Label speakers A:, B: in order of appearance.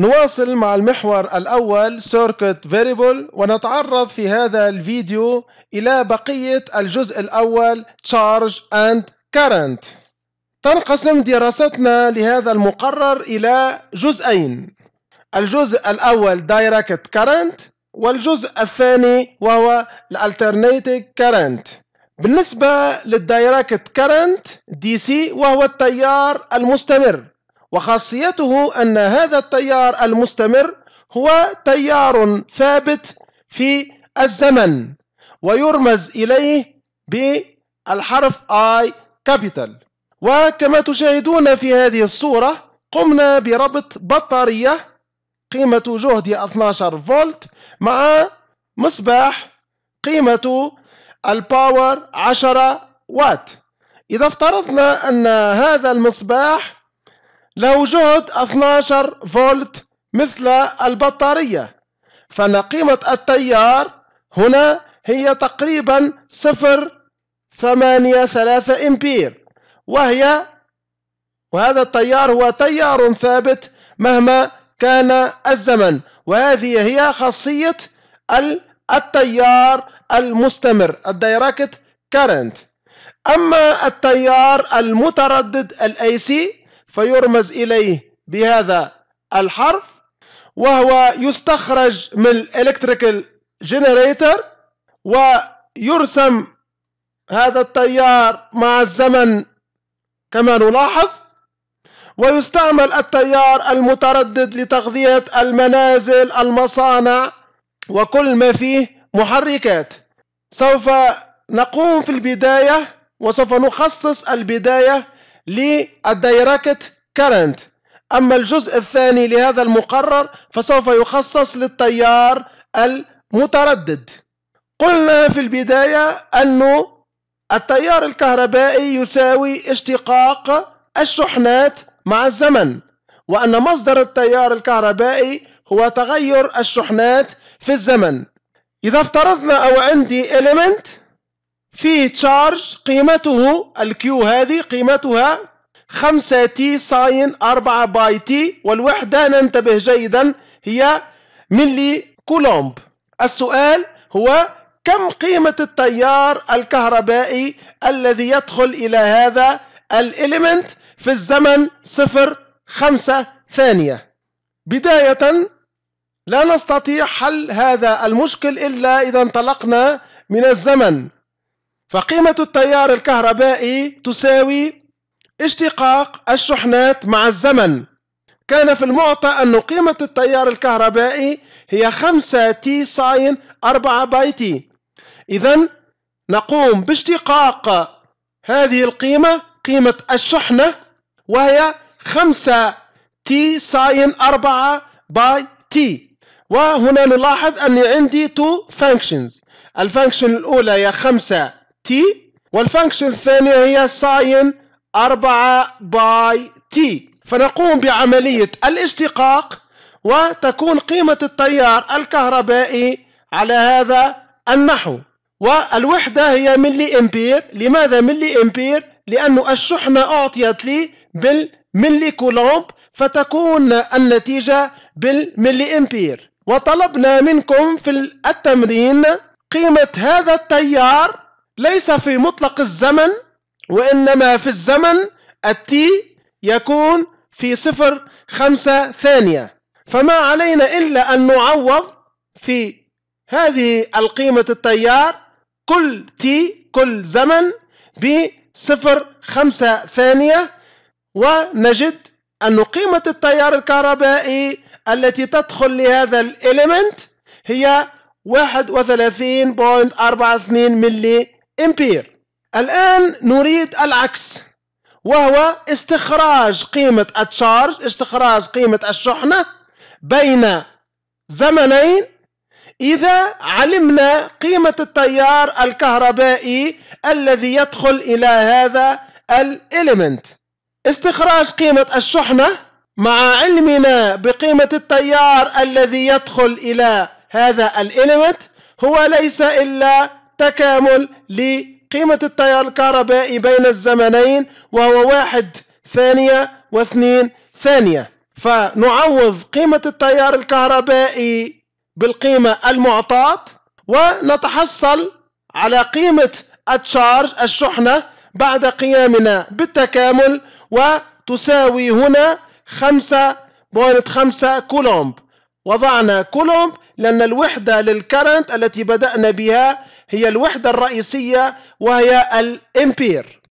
A: نواصل مع المحور الأول Circuit Variable ونتعرض في هذا الفيديو إلى بقية الجزء الأول Charge and Current تنقسم دراستنا لهذا المقرر إلى جزئين الجزء الأول Direct Current والجزء الثاني وهو Alternating Current بالنسبة للدايركت كرنت دي سي وهو التيار المستمر وخاصيته أن هذا التيار المستمر هو تيار ثابت في الزمن ويرمز إليه بالحرف I capital وكما تشاهدون في هذه الصورة قمنا بربط بطارية قيمة جهدها 12 فولت مع مصباح قيمة الباور 10 وات إذا افترضنا أن هذا المصباح لو جهد 12 فولت مثل البطارية فأن قيمة التيار هنا هي تقريبا 0.83 إمبير وهي وهذا التيار هو تيار ثابت مهما كان الزمن وهذه هي خاصية التيار المستمر الدايركت كارنت أما التيار المتردد الاي سي فيرمز إليه بهذا الحرف وهو يستخرج من الإلكتريكال جنريتر ويرسم هذا التيار مع الزمن كما نلاحظ ويستعمل التيار المتردد لتغذية المنازل المصانع وكل ما فيه محركات سوف نقوم في البداية وسوف نخصص البداية للدايركت كارنت أما الجزء الثاني لهذا المقرر فسوف يخصص للتيار المتردد قلنا في البداية أن التيار الكهربائي يساوي اشتقاق الشحنات مع الزمن وأن مصدر التيار الكهربائي هو تغير الشحنات في الزمن إذا افترضنا أو عندي element فيه تشارج قيمته الكيو هذه قيمتها 5 تي ساين 4 باي تي والوحدة ننتبه جيدا هي ملي كولومب السؤال هو كم قيمة التيار الكهربائي الذي يدخل إلى هذا الإليمنت في الزمن صفر خمسة ثانية بداية لا نستطيع حل هذا المشكل إلا إذا انطلقنا من الزمن فقيمة التيار الكهربائي تساوي اشتقاق الشحنات مع الزمن كان في المعطى أن قيمة التيار الكهربائي هي 5 تي ساين 4 باي تي إذا نقوم باشتقاق هذه القيمة قيمة الشحنة وهي 5 تي ساين 4 باي تي وهنا نلاحظ أني عندي تو functions الفانكشن الأولى هي 5 تي والفانكشن الثانية هي ساين 4 باي تي فنقوم بعملية الاشتقاق وتكون قيمة التيار الكهربائي على هذا النحو والوحدة هي ملي أمبير لماذا ملي أمبير؟ لأن الشحنة أعطيت لي بالملي كولومب فتكون النتيجة بالملي أمبير وطلبنا منكم في التمرين قيمة هذا التيار ليس في مطلق الزمن وإنما في الزمن التي يكون في صفر خمسة ثانية فما علينا إلا أن نعوض في هذه القيمة التيار كل تي كل زمن بصفر خمسة ثانية ونجد أن قيمة التيار الكهربائي التي تدخل لهذا الإليمنت هي 31.42 ملي امبير الآن نريد العكس وهو استخراج قيمة التشارج استخراج قيمة الشحنة بين زمنين إذا علمنا قيمة التيار الكهربائي الذي يدخل إلى هذا الإليمنت استخراج قيمة الشحنة مع علمنا بقيمة التيار الذي يدخل إلى هذا الإليمنت هو ليس إلا تكامل لقيمة التيار الكهربائي بين الزمنين وهو واحد ثانية واثنين ثانية فنعوض قيمة التيار الكهربائي بالقيمة المعطاة ونتحصل على قيمة التشارج الشحنة بعد قيامنا بالتكامل وتساوي هنا 5.5 كولومب وضعنا كولومب لأن الوحدة للكرنت التي بدأنا بها هي الوحدة الرئيسية وهي الإمبير